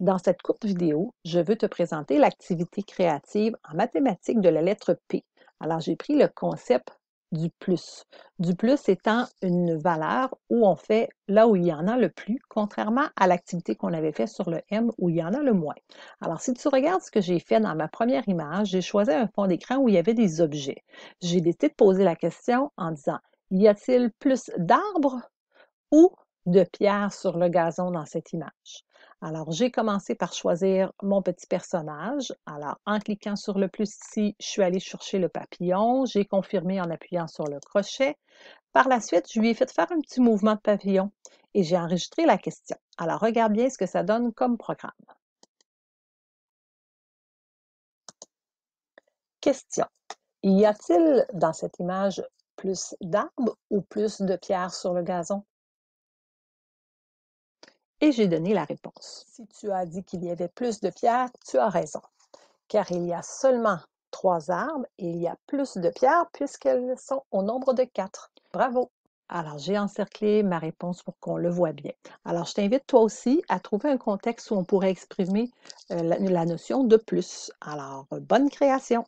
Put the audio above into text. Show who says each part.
Speaker 1: Dans cette courte vidéo, je veux te présenter l'activité créative en mathématiques de la lettre P. Alors, j'ai pris le concept du plus. Du plus étant une valeur où on fait là où il y en a le plus, contrairement à l'activité qu'on avait fait sur le M où il y en a le moins. Alors, si tu regardes ce que j'ai fait dans ma première image, j'ai choisi un fond d'écran où il y avait des objets. J'ai décidé de poser la question en disant, y a-t-il plus d'arbres ou de pierre sur le gazon dans cette image. Alors, j'ai commencé par choisir mon petit personnage. Alors, en cliquant sur le plus ici, je suis allée chercher le papillon. J'ai confirmé en appuyant sur le crochet. Par la suite, je lui ai fait faire un petit mouvement de papillon et j'ai enregistré la question. Alors, regarde bien ce que ça donne
Speaker 2: comme programme. Question. Y a-t-il dans cette image plus d'arbres ou plus de pierres sur le gazon? et j'ai donné la réponse.
Speaker 1: Si tu as dit qu'il y avait plus de pierres, tu as raison, car il y a seulement trois arbres et il y a plus de pierres puisqu'elles sont au nombre de quatre. Bravo! Alors, j'ai encerclé ma réponse pour qu'on le voit bien. Alors, je t'invite toi aussi à trouver un
Speaker 2: contexte où on pourrait exprimer euh, la notion de plus. Alors, bonne création!